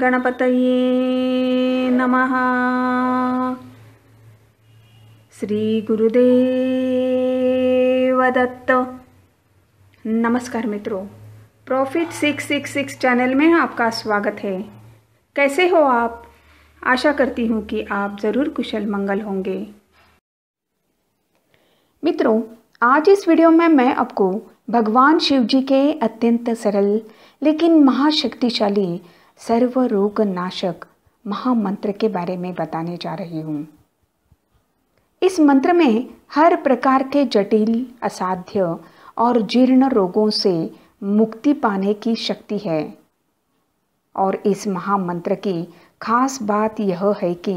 गणपतये नमः श्रीगुरुदेवदत्त नमस्कार मित्रों profit six six six channel में आपका स्वागत है कैसे हो आप आशा करती हूँ कि आप ज़रूर कुशल मंगल होंगे मित्रों आज इस वीडियो में मैं आपको भगवान शिव जी के अत्यंत सरल लेकिन महाशक्तिशाली सर्व रोग नाशक महामंत्र के बारे में बताने जा रही हूँ इस मंत्र में हर प्रकार के जटिल असाध्य और जीर्ण रोगों से मुक्ति पाने की शक्ति है और इस महामंत्र की खास बात यह है कि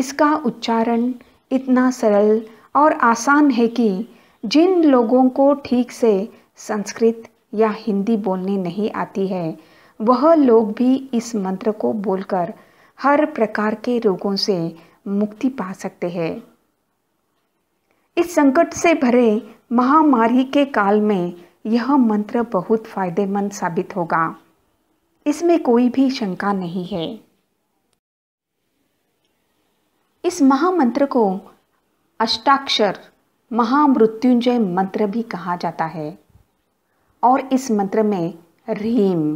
इसका उच्चारण इतना सरल और आसान है कि जिन लोगों को ठीक से संस्कृत या हिंदी बोलने नहीं आती है वह लोग भी इस मंत्र को बोलकर हर प्रकार के रोगों से मुक्ति पा सकते हैं इस संकट से भरे महामारी के काल में यह मंत्र बहुत फायदेमंद साबित होगा इसमें कोई भी शंका नहीं है इस महामंत्र को अष्टाक्षर महामृत्युंजय मंत्र भी कहा जाता है और इस मंत्र में रीम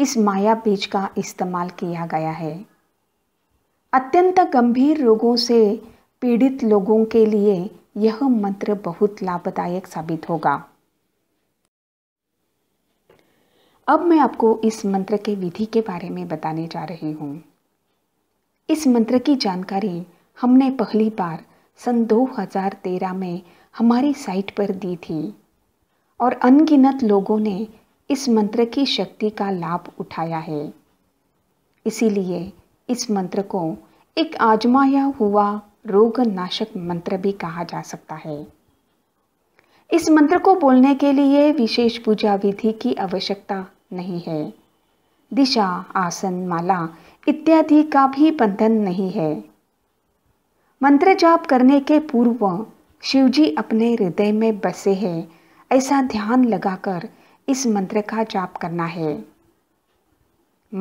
इस माया बीज का इस्तेमाल किया गया है अत्यंत गंभीर रोगों से पीड़ित लोगों के लिए यह मंत्र बहुत लाभदायक साबित होगा अब मैं आपको इस मंत्र के विधि के बारे में बताने जा रही हूँ इस मंत्र की जानकारी हमने पहली बार सन 2013 में हमारी साइट पर दी थी और अनगिनत लोगों ने इस मंत्र की शक्ति का लाभ उठाया है इसीलिए इस मंत्र को एक आजमाया हुआ रोग नाशक मंत्र भी कहा जा सकता है इस मंत्र को बोलने के लिए विशेष पूजा विधि की आवश्यकता नहीं है दिशा आसन माला इत्यादि का भी बंधन नहीं है मंत्र जाप करने के पूर्व शिवजी अपने हृदय में बसे हैं ऐसा ध्यान लगाकर इस मंत्र का जाप करना है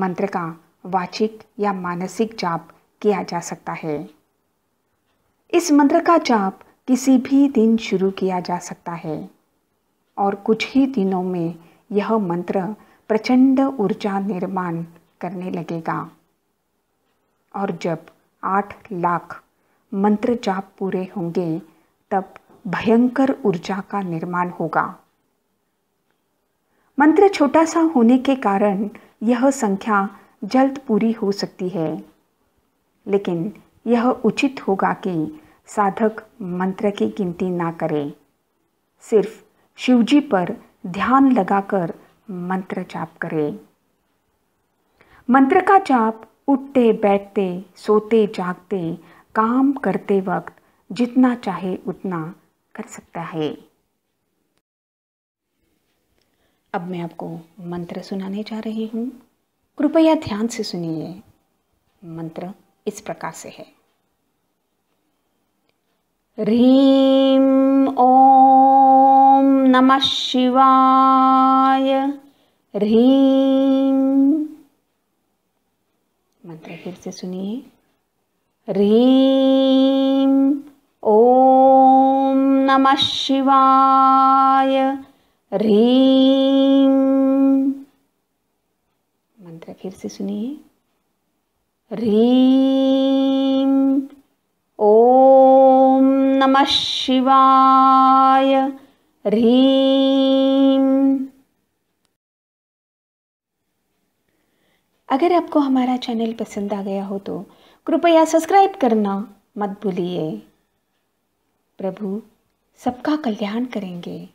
मंत्र का वाचिक या मानसिक जाप किया जा सकता है इस मंत्र का जाप किसी भी दिन शुरू किया जा सकता है और कुछ ही दिनों में यह मंत्र प्रचंड ऊर्जा निर्माण करने लगेगा और जब आठ लाख मंत्र जाप पूरे होंगे तब भयंकर ऊर्जा का निर्माण होगा मंत्र छोटा सा होने के कारण यह संख्या जल्द पूरी हो सकती है लेकिन यह उचित होगा कि साधक मंत्र की गिनती ना करें सिर्फ शिवजी पर ध्यान लगाकर मंत्र जाप करें मंत्र का जाप उठते बैठते सोते जागते काम करते वक्त जितना चाहे उतना कर सकता है अब मैं आपको मंत्र सुनाने जा रही हूँ कृपया ध्यान से सुनिए मंत्र इस प्रकार से है रीम ओम नमः शिवाय रीम मंत्र फिर से सुनिए रीम ओम नमः शिवाय रीम मंत्र फिर से सुनिए रीम ओम नमः शिवाय रीम अगर आपको हमारा चैनल पसंद आ गया हो तो कृपया सब्सक्राइब करना मत भूलिए प्रभु सबका कल्याण करेंगे